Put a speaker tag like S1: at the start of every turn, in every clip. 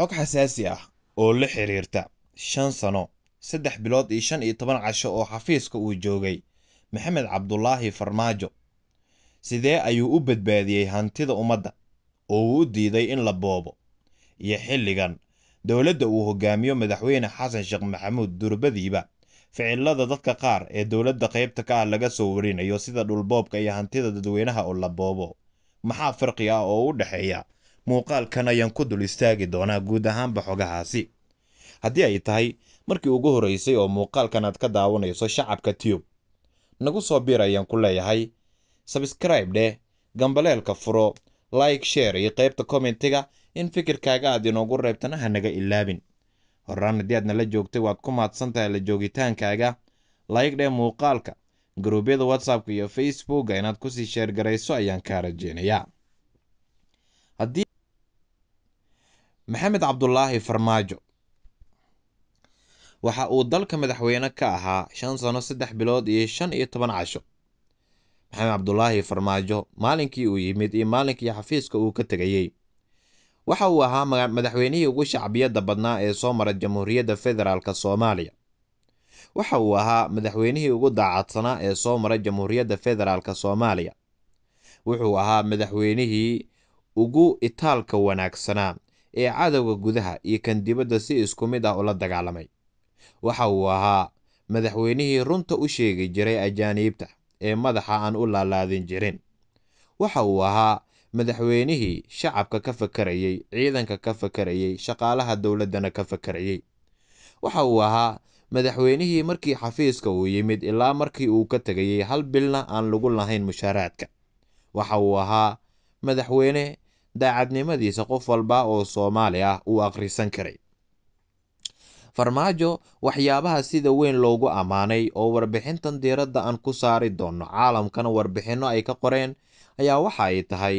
S1: Xog xasaasi ah oo la xiriirta shan sano, saddex bilood iyo shan iyo toban casho oo xafiiska uu joogay, Maxamed Cabdulaahi Farmaajo sidee ayuu u badbaadiyey hantida ummadda oo uu u diiday in la boobo, iyo xilligan dowladda uu hogaamiyo madaxweyne xasan sheekh maxamuud durbadiiba ficillada dadka qaar ee dowladda qaybta ka ah laga soo warinayo sida dhulboobka iyo hantida dadweynaha oo la boobo maxaa farqi ah oo u dhexeeya muuqaalkan ayaan ku dul istaagi doonaa guud ahaanba xogahaasi haddii ay tahay markii ugu horreysay oo muuqaalkan aad ka daawanayso shacabka tiyub nagu soo biir ayaan ku leeyahay sabskribe dheh gambaleelka furo like share iyo qaybta kommentiga in fikirkaaga aad inoogu reebtana naga ilaabin horaan haddii aad nala joogtay waad ku mahadsan tahay la joogitaankaaga laayig dhee muuqaalka garuubyada whatsappka iyo facebooka inaad kusii sheergarayso ayaan kaa rajeynayaa Maxamed Cabdulaahi Farmaajo waxa uu dalka madaxweyne ka ahaa shan sano saddex bilood iyo shan iyo toban casho maxamed cabdulaahi farmaajo maalinkii uu yimid iyo maalinkii xafiiska uu ka tegayey waxa uu ahaa madaxweynihii ugu shacbiyadda badnaa ee soo mara jamhuuriyadda federaalk soomaaliya waxa uu ahaa madaxweynihii ugu daacadsanaa ee soo mara jamhuuriyadda federaalk soomaaliya wuxuu ahaa madaxweynihii ugu itaalka wanaagsanaa ee cadowga gudaha iyo kan dibadda si isku mid ah ula dagaalamay waxa uu ahaa madaxweynihii runta u sheegi jiray ajaaniibta ee madaxa aan u laalaadin jirin waxa uu ahaa madaxweynihii shacabka ka fakarayey ciidanka ka fakarayey shaqaalaha dowladdana ka fakarayey waxa uu ahaa madaxweynihii markii xafiiska uu yimid ilaa markii uu ka tegayey hal bilna aan lagu lahayn mushaaraadka waxa uu ahaa madaxweyne daacadnimadiisa qof walba oo Soomaali ah uu akhrisan karay farmaajo waxyaabaha sida weyn loogu ammaanay oo warbixintan diiradda aan ku saari doonno caalamkana warbixinno ay ka qoreen ayaa waxa ay tahay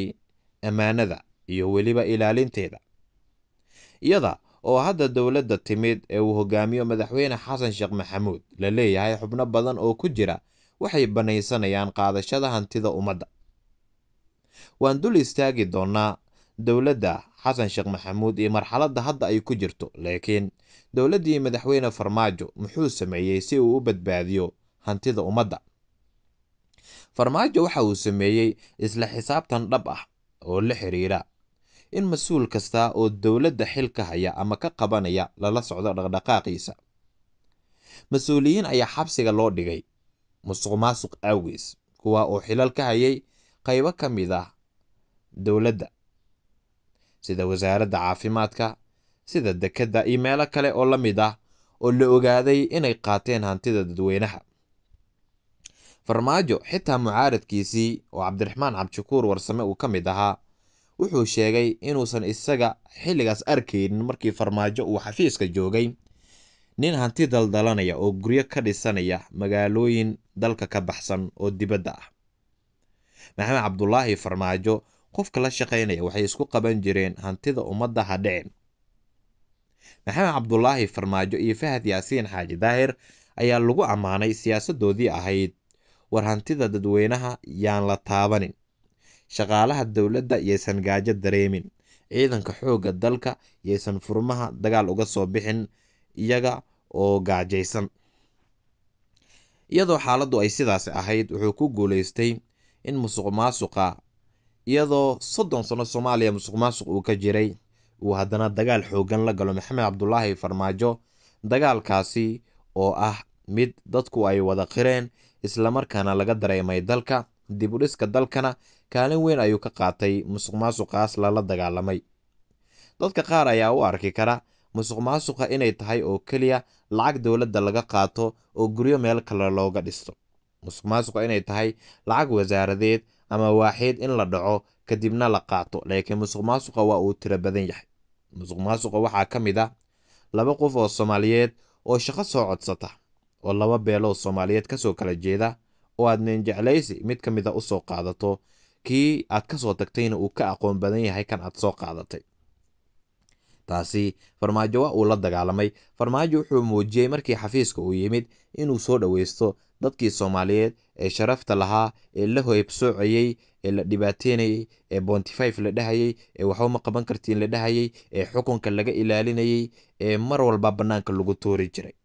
S1: ammaanada iyo weliba ilaalinteeda iyada oo hadda dowladda timid ee uu hogaamiyo madaxweyne xasan sheekh maxamuud la leeyahay xubno badan oo ku jira waxay banaysanayaan qaadashada hantida ummadda waan dul istaagi doonaa dowladda xasan sheekh maxamuud iyo marxaladda hadda ay ku jirto laakiin dowladdii madaxweyne farmaajo muxuu sameeyey si uu u badbaadiyo hantida ummadda farmaajo waxa uu sameeyey isla xisaabtan dhab ah oo la xiriira in mas-uul kasta oo dowladda xil ka haya ama ka qabanaya lala socdo dhaqdhaqaaqiisa mas-uuliyiin ayaa xabsiga loo dhigay musuq maasuq awgees kuwa oo xilal ka hayay qaybo ka mid ah dowladda sida wasaaradda caafimaadka sida dekedda iyo meelo kale oo la mid ah oo la ogaaday inay qaateen hantida dadweynaha farmaajo xitaa mucaaradkiisii oo cabdiraxmaan cabdishakuur warsame uu ka mid ahaa wuxuu sheegay inuusan isaga xilligaas arkaynin markii farmaajo uu xafiiska joogay nin hanti daldalanaya oo guryo ka dhisanaya magaalooyin dalka ka baxsan oo dibadda ah maxamed cabdulaahi farmaajo qofka la shaqaynaya waxay isku qaban jireen hantida ummadda ha dhicin maxamed cabdulaahi farmaajo iyo fahad yaasiin xaaji daahir ayaa lagu ammaanay siyaasadoodii ahayd war hantida dadweynaha yaan la taabanin shaqaalaha dowladda yaysan gaajo dareemin ciidanka xoogga dalka yaysan furmaha dagaal uga soo bixin iyaga oo gaajaysan iyadoo xaaladdu ay sidaasi ahayd wuxuu ku guuleystay in musuq maasuqa iyadoo soddon sano soomaaliya musuqmaasuq uu ka jiray uu haddana dagaal xooggan la galo maxamed cabdulaahi farmaajo dagaalkaasi oo ah mid dadku ay wada qireen islamarkaana laga dareemay dalka dib u dhiska dalkana kaalin weyn ayuu ka qaatay musuq maasuqaas lala dagaalamay dadka qaar ayaa u arki kara musuq maasuqa inay tahay oo keliya lacag dowladda laga qaato oo guryo meel kale looga dhisto musuq maasuqa inay tahay lacag wasaaradeed ama waaxeed in la dhaco kadibna la qaato laakiin musuq maasuqa waa uu tiro badan yahay musuq maasuqa waxaa ka mid ah laba qof oo soomaaliyeed oo shaqo soo codsata oo laba beeloo soomaaliyeed ka soo kala jeeda oo aad meenjeclaysi mid ka mid a ah usoo qaadato kii aad ka soo tagtayna uu ka aqoon badan yahay kan aad soo qaadatay taasi farmaajo waa uu la dagaalamay farmaajo wuxuu muujiyey markii xafiiska uu yimid inuu soo dhoweysto dadkii soomaaliyeed ee sharafta lahaa ee la hoybsoocayey ee la dhibaateynayey ee bontifive la dhahayey ee waxbama qaban kartiin la dhahayey ee xukunka laga ilaalinayey ee mar walba bannaanka lagu tuuri jiray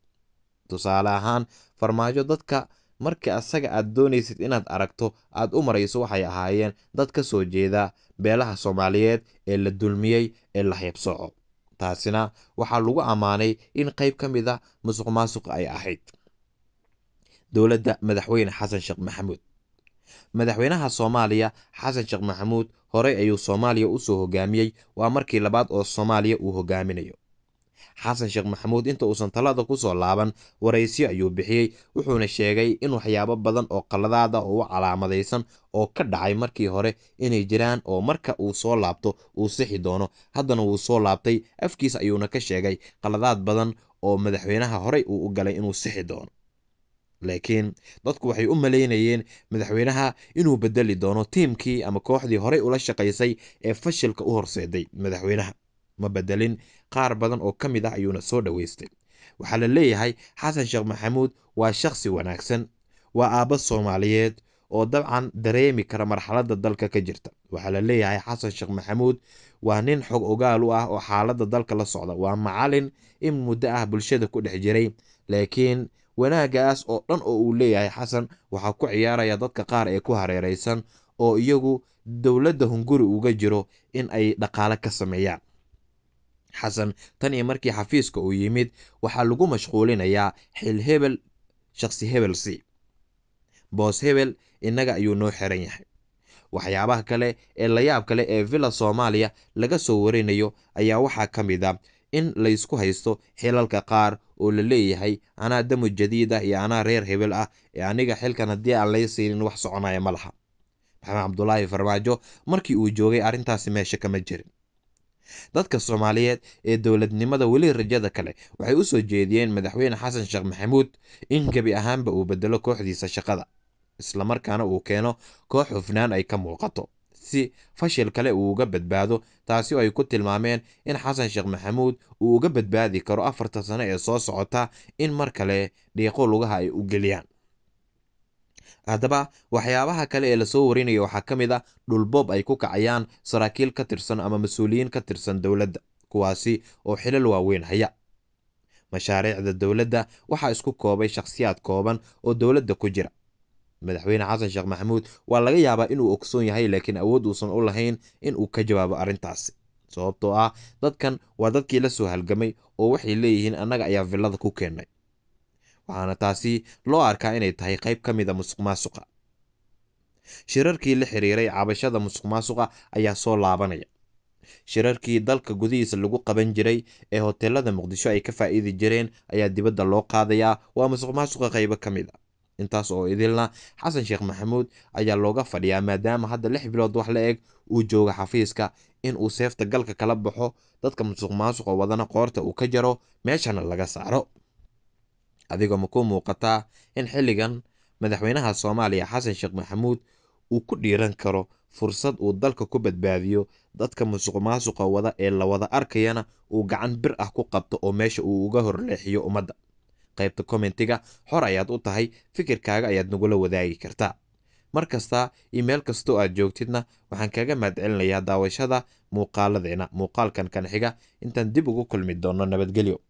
S1: tusaale ahaan farmaajo dadka markii asaga aad doonaysid inaad aragto aad u marayso waxay ahaayeen dad ka soo jeeda beelaha soomaaliyeed ee la dulmiyey ee la haybsooco taasina waxaa lagu ammaanay in qeyb ka mid a ah musuq maasuq ay ahayd dowladda madaxweyne xasan sheekh maxamuud madaxweynaha soomaaliya xasan sheekh maxamuud horey ayuu soomaaliya u soo hogaamiyey waa markii labaad oo soomaaliya uu hogaaminayo xasan sheekh maxamuud inta uusan talada kusoo laaban waraysyo ayuu bixiyey wuxuuna sheegay in waxyaabo badan oo qaladaada oo u calaamadaysan oo ka dhacay markii hore inay jiraan oo marka uu soo laabto uu sixi doono haddana wuu soo laabtay afkiis ayuuna ka sheegay qaladaad badan oo madaxweynaha horey uu u galay inuu sixi doono laakiin dadku waxay u malaynayeen madaxweynaha inuu beddeli doono tiimkii ama kooxdii horey ula shaqaysay ee fashilka u horseeday madaxweynaha ma bedelin qaar badan oo ka mid ah ayuuna soo dhoweystay waxaa la leeyahay xasan sheekh maxamuud waa shakhsi wanaagsan waa aabo soomaaliyeed oo dabcan dareemi kara marxaladda dalka ka jirta waxaa la leeyahay xasan sheekh maxamuud waa nin xog ogaal u ah oo xaaladda dalka la socda waa macalin in muddo ah bulshada ku dhex jiray laakiin wanaagaas oo dhan oo uu leeyahay xasan waxaa ku ciyaaraya dadka qaar ee ku hareereysan oo iyagu dowladda hunguri uga jiro in ay dhaqaale ka sameeyaan xasan tan iyo markii xafiiska uu yimid waxaa lagu mashquulinayaa xil hebel shakhsi hebelsi boos hebel innaga ayuu noo xiran yahay waxyaabaha kale ee layaab kale ee villa soomaaliya laga soo warinayo ayaa waxaa ka mid a ah in laysku haysto xilalka qaar oo la leeyahay anaa damu jadiid ah iyo anaa reer hebel ah ee aniga xilkan haddii aan lay siinin wax soconaya ma laha maxamed cabdulaahi farmaajo markii uu joogay arrintaasi meesha kama jirin dadka soomaaliyeed ee dowladnimada weli rajada kale waxay u soo jeediyeen madaxweyne xasan sheekh maxamuud in gebi ahaanba uu beddelo kooxdiisa shaqada islamarkaana uu keeno koox hufnaan ay ka muuqato si fashil kale uu uga badbaado taasi oo ay ku tilmaameen in xasan sheekh maxamuud uu uga badbaadi karo afarta sano ee soo socota in mar kale dhiiqo lugaha ay u geliyaan haddaba waxyaabaha kale ee lasoo warinaya waxaa ka mid ah dhulboob ay ku kacayaan saraakiil ka tirsan ama mas-uuliyiin ka tirsan dowladda kuwaasi oo xilal waaweyn haya mashaariicda dowladda waxaa isku koobay shakhsiyaad kooban oo dowladda ku jira madaxweyne xasan sheekh maxamuud waa laga yaabaa inuu ogsoon yahay laakiin awood uusan u lahayn in uu ka jawaabo arrintaasi sababtoo ah dadkan waa dadkii la soo halgamay oo waxay leeyihiin annaga ayaa villada ku keennay waxaana taasi loo arkaa inay tahay qayb ka mid a musuq maasuqa shirarkii la xiriiray cabashada musuq maasuqa ayaa soo laabanaya shirarkii dalka gudihiisa lagu qaban jiray ee hoteelada muqdisho ay ka faa'iidi jireen ayaa dibadda loo qaadayaa waa musuq maasuqa qaybo ka mid a intaas oo idilna xasan sheekh maxamuud ayaa looga fadhiyaa maadaama hadda lix bilood wax la eg uu jooga xafiiska in uu seefta galka kala baxo dadka musuq maasuqa wadana qoorta uu ka jaro meeshana laga saaro adigoo ma kuu muuqataa in xilligan madaxweynaha soomaaliya xasan sheekh maxamuud uu ku dhiiran karo fursad uu dalka ku badbaadiyo dadka musuq maasuqa wada ee la wada arkayana uu gacan bir ah ku qabto oo meesha uu uga horleexiyo ummadda qaybta komentiga xor ayaad u tahay fikirkaaga ayaad nagula wadaagi kartaa mar kastaa iyo kastoo aad joogtidna waxaan kaaga mahadcelinayaa daawashada muuqaaladeena muuqaalkan kanxiga intaan dib ugu kulmi doonno nabadgelyo